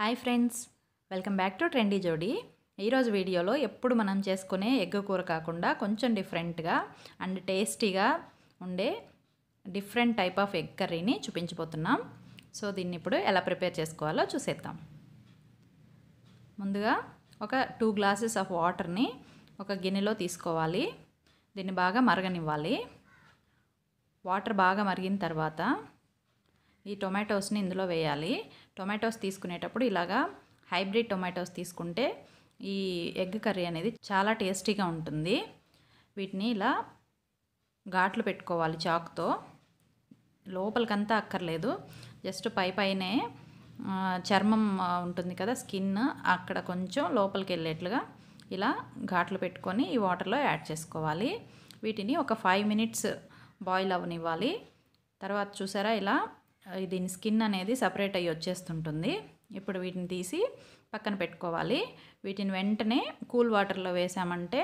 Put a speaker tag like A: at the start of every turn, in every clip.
A: hi friends welcome back to trendy Jodi ఈరోజు వీడియోలో ఎప్పుడు మనం చేసుకునే ఎగ్ కూర కాకుండా కొంచెం డిఫరెంట్గా అండ్ టేస్టీగా ఉండే డిఫరెంట్ టైప్ ఆఫ్ ఎగ్ కర్రీని చూపించిపోతున్నాం సో దీన్ని ఇప్పుడు ఎలా ప్రిపేర్ చేసుకోవాలో చూసేద్దాం ముందుగా ఒక టూ గ్లాసెస్ ఆఫ్ వాటర్ని ఒక గిన్నెలో తీసుకోవాలి దీన్ని బాగా మరగనివ్వాలి వాటర్ బాగా మరిగిన తర్వాత ఈ టొమాటోస్ని ఇందులో వేయాలి టొమాటోస్ తీసుకునేటప్పుడు ఇలాగా హైబ్రిడ్ టొమాటోస్ తీసుకుంటే ఈ ఎగ్ కర్రీ అనేది చాలా టేస్టీగా ఉంటుంది వీటిని ఇలా ఘాట్లు పెట్టుకోవాలి చాక్తో లోపలికంతా అక్కర్లేదు జస్ట్ పై పైనే చర్మం ఉంటుంది కదా స్కిన్ అక్కడ కొంచెం లోపలికి వెళ్ళేట్లుగా ఇలా ఘాట్లు పెట్టుకొని ఈ వాటర్లో యాడ్ చేసుకోవాలి వీటిని ఒక ఫైవ్ మినిట్స్ బాయిల్ అవనివ్వాలి తర్వాత చూసారా ఇలా దీని స్కిన్ అనేది సపరేట్ అయ్యి వచ్చేస్తుంటుంది ఇప్పుడు వీటిని తీసి పక్కన పెట్టుకోవాలి వీటిని వెంటనే కూల్ వాటర్లో వేసామంటే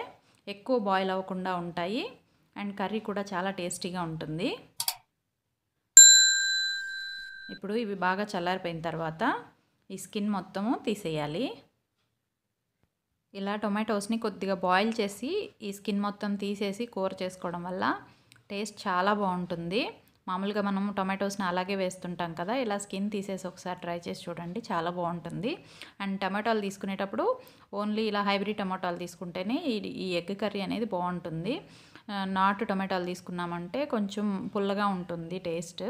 A: ఎక్కువ బాయిల్ అవ్వకుండా ఉంటాయి అండ్ కర్రీ కూడా చాలా టేస్టీగా ఉంటుంది ఇప్పుడు ఇవి బాగా చల్లారిపోయిన తర్వాత ఈ స్కిన్ మొత్తము తీసేయాలి ఇలా టొమాటోస్ని కొద్దిగా బాయిల్ చేసి ఈ స్కిన్ మొత్తం తీసేసి కూర చేసుకోవడం వల్ల టేస్ట్ చాలా బాగుంటుంది మామూలుగా మనం టొమాటోస్ని అలాగే వేస్తుంటాం కదా ఇలా స్కిన్ తీసేసి ఒకసారి ట్రై చేసి చూడండి చాలా బాగుంటుంది అండ్ టమాటాలు తీసుకునేటప్పుడు ఓన్లీ ఇలా హైబ్రిడ్ టమాటాలు తీసుకుంటేనే ఈ ఎగ్ కర్రీ అనేది బాగుంటుంది నాటు టొమాటోలు తీసుకున్నామంటే కొంచెం పుల్లగా ఉంటుంది టేస్ట్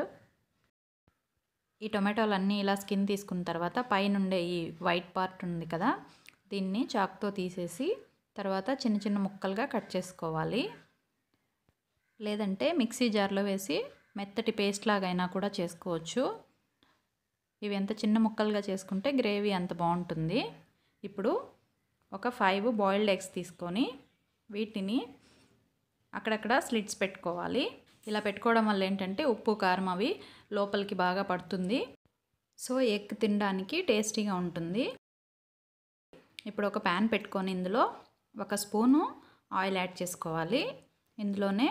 A: ఈ టొమాటోలు అన్నీ ఇలా స్కిన్ తీసుకున్న తర్వాత పైనుండే ఈ వైట్ పార్ట్ ఉంది కదా దీన్ని చాక్తో తీసేసి తర్వాత చిన్న చిన్న ముక్కలుగా కట్ చేసుకోవాలి లేదంటే మిక్సీ జార్లో వేసి మెత్తటి పేస్ట్ లాగైనా కూడా చేసుకోవచ్చు ఇవి ఎంత చిన్న ముక్కలుగా చేసుకుంటే గ్రేవీ అంత బాగుంటుంది ఇప్పుడు ఒక ఫైవ్ బాయిల్డ్ ఎగ్స్ తీసుకొని వీటిని అక్కడక్కడ స్లిట్స్ పెట్టుకోవాలి ఇలా పెట్టుకోవడం వల్ల ఏంటంటే ఉప్పు కారం అవి లోపలికి బాగా పడుతుంది సో ఎగ్ తినడానికి టేస్టీగా ఉంటుంది ఇప్పుడు ఒక ప్యాన్ పెట్టుకొని ఇందులో ఒక స్పూను ఆయిల్ యాడ్ చేసుకోవాలి ఇందులోనే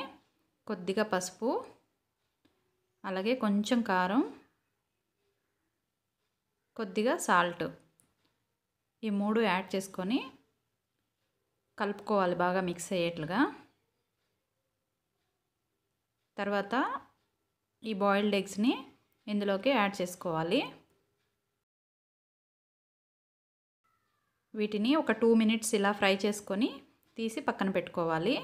A: కొద్దిగా పసుపు అలాగే కొంచెం కారం కొద్దిగా సాల్ట్ ఈ మూడు యాడ్ చేసుకొని కలుపుకోవాలి బాగా మిక్స్ అయ్యేట్లుగా తర్వాత ఈ బాయిల్డ్ ఎగ్స్ని ఇందులోకి యాడ్ చేసుకోవాలి వీటిని ఒక టూ మినిట్స్ ఇలా ఫ్రై చేసుకొని తీసి పక్కన పెట్టుకోవాలి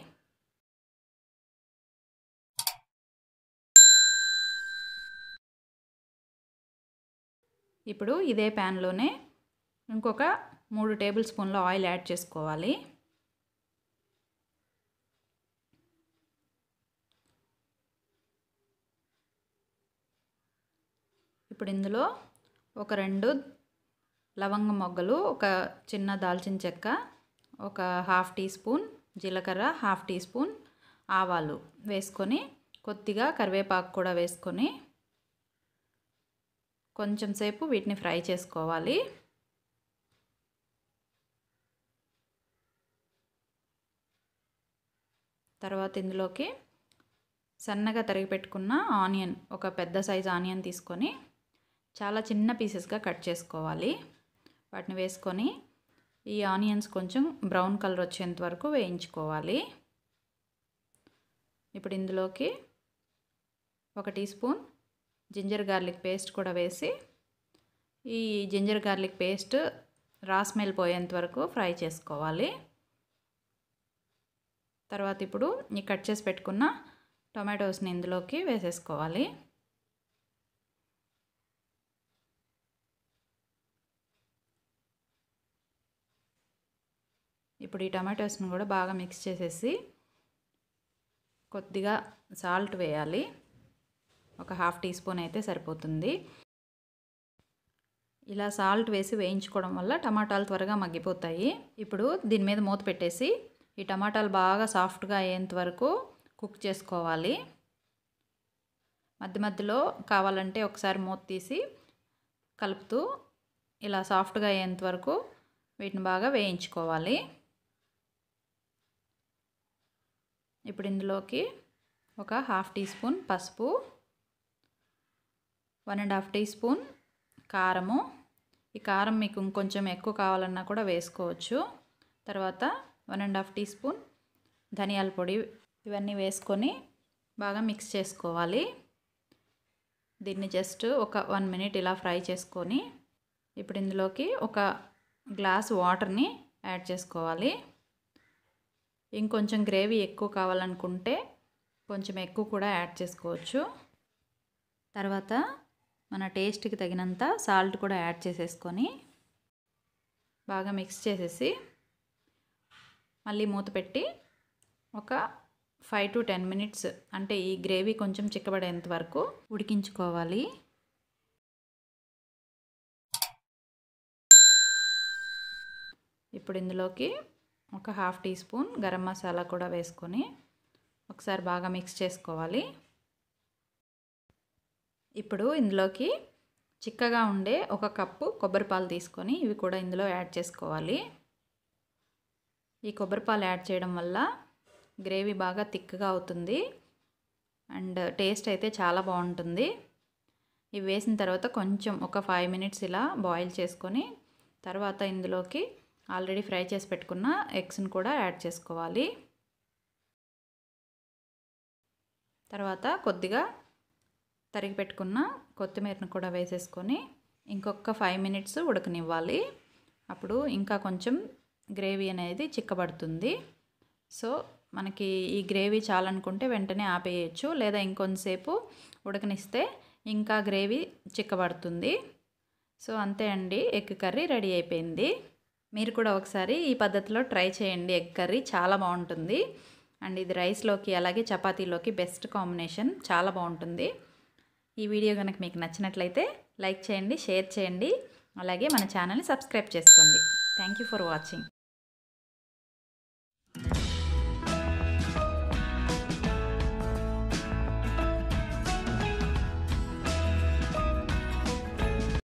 A: ఇప్పుడు ఇదే ప్యాన్లోనే ఇంకొక మూడు టేబుల్ స్పూన్ల ఆయిల్ యాడ్ చేసుకోవాలి ఇప్పుడు ఇందులో ఒక రెండు లవంగ మొగ్గలు ఒక చిన్న దాల్చిన చెక్క ఒక హాఫ్ టీ స్పూన్ జీలకర్ర హాఫ్ టీ స్పూన్ ఆవాలు వేసుకొని కొద్దిగా కరివేపాకు కూడా వేసుకొని కొంచెం సేపు వీటిని ఫ్రై చేసుకోవాలి తర్వాత ఇందులోకి సన్నగా తరిగి పెట్టుకున్న ఆనియన్ ఒక పెద్ద సైజు ఆనియన్ తీసుకొని చాలా చిన్న పీసెస్గా కట్ చేసుకోవాలి వాటిని వేసుకొని ఈ ఆనియన్స్ కొంచెం బ్రౌన్ కలర్ వచ్చేంత వరకు వేయించుకోవాలి ఇప్పుడు ఇందులోకి ఒక teaspoon ginger garlic paste కూడా వేసి ఈ జింజర్ గార్లిక్ పేస్ట్ రాస్మెల్ పోయేంత వరకు ఫ్రై చేసుకోవాలి తర్వాత ఇప్పుడు ఈ కట్ చేసి పెట్టుకున్న టొమాటోస్ని ఇందులోకి వేసేసుకోవాలి ఇప్పుడు ఈ టమాటోస్ని కూడా బాగా మిక్స్ చేసేసి కొద్దిగా సాల్ట్ వేయాలి ఒక హాఫ్ టీ స్పూన్ అయితే సరిపోతుంది ఇలా సాల్ట్ వేసి వేయించుకోవడం వల్ల టమాటాలు త్వరగా మగ్గిపోతాయి ఇప్పుడు దీని మీద మూత పెట్టేసి ఈ టమాటాలు బాగా సాఫ్ట్గా అయ్యేంత వరకు కుక్ చేసుకోవాలి మధ్య మధ్యలో కావాలంటే ఒకసారి మూత తీసి కలుపుతూ ఇలా సాఫ్ట్గా అయ్యేంత వరకు వీటిని బాగా వేయించుకోవాలి ఇప్పుడు ఇందులోకి ఒక హాఫ్ టీ స్పూన్ పసుపు one and half teaspoon కారము ఈ కారం మీకు ఇంకొంచెం ఎక్కువ కావాలన్నా కూడా వేసుకోవచ్చు తర్వాత one and half teaspoon ధనియాల పొడి ఇవన్నీ వేసుకొని బాగా మిక్స్ చేసుకోవాలి దీన్ని జస్ట్ ఒక వన్ మినిట్ ఇలా ఫ్రై చేసుకొని ఇప్పుడు ఇందులోకి ఒక గ్లాస్ వాటర్ని యాడ్ చేసుకోవాలి ఇంకొంచెం గ్రేవీ ఎక్కువ కావాలనుకుంటే కొంచెం ఎక్కువ కూడా యాడ్ చేసుకోవచ్చు తర్వాత మన టేస్ట్కి తగినంత సాల్ట్ కూడా యాడ్ చేసేసుకొని బాగా మిక్స్ చేసేసి మళ్ళీ మూత పెట్టి ఒక ఫైవ్ టు టెన్ మినిట్స్ అంటే ఈ గ్రేవీ కొంచెం చిక్కబడేంత వరకు ఉడికించుకోవాలి ఇప్పుడు ఇందులోకి ఒక half teaspoon garam masala కూడా వేసుకొని ఒకసారి బాగా మిక్స్ చేసుకోవాలి ఇప్పుడు ఇందులోకి చిక్కగా ఉండే ఒక కప్పు కొబ్బరిపాలు తీసుకొని ఇవి కూడా ఇందులో యాడ్ చేసుకోవాలి ఈ కొబ్బరిపాలు యాడ్ చేయడం వల్ల గ్రేవీ బాగా థిక్గా అవుతుంది అండ్ టేస్ట్ అయితే చాలా బాగుంటుంది ఇవి వేసిన తర్వాత కొంచెం ఒక ఫైవ్ మినిట్స్ ఇలా బాయిల్ చేసుకొని తర్వాత ఇందులోకి ఆల్రెడీ ఫ్రై చేసి పెట్టుకున్న ఎగ్స్ని కూడా యాడ్ చేసుకోవాలి తర్వాత కొద్దిగా తరిగి పెట్టుకున్న కొత్తిమీరను కూడా వేసేసుకొని ఇంకొక ఫైవ్ మినిట్స్ ఉడకనివ్వాలి అప్పుడు ఇంకా కొంచెం గ్రేవీ అనేది చిక్కబడుతుంది సో మనకి ఈ గ్రేవీ చాలనుకుంటే వెంటనే ఆపేయచ్చు లేదా ఇంకొంతసేపు ఉడకనిస్తే ఇంకా గ్రేవీ చిక్కబడుతుంది సో అంతే అండి ఎగ్ కర్రీ రెడీ అయిపోయింది మీరు కూడా ఒకసారి ఈ పద్ధతిలో ట్రై చేయండి ఎగ్ కర్రీ చాలా బాగుంటుంది అండ్ ఇది రైస్లోకి అలాగే చపాతీలోకి బెస్ట్ కాంబినేషన్ చాలా బాగుంటుంది ఈ వీడియో కనుక మీకు నచ్చినట్లయితే లైక్ చేయండి షేర్ చేయండి అలాగే మన ఛానల్ని సబ్స్క్రైబ్ చేసుకోండి థ్యాంక్ ఫర్ వాచింగ్